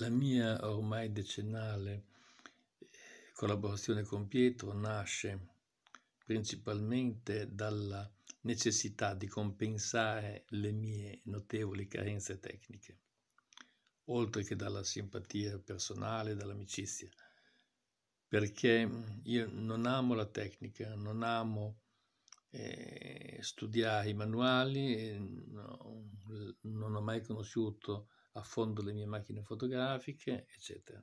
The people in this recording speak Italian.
La mia ormai decennale eh, collaborazione con Pietro nasce principalmente dalla necessità di compensare le mie notevoli carenze tecniche, oltre che dalla simpatia personale, dall'amicizia, perché io non amo la tecnica, non amo eh, studiare i manuali, eh, no, non ho mai conosciuto affondo le mie macchine fotografiche, eccetera.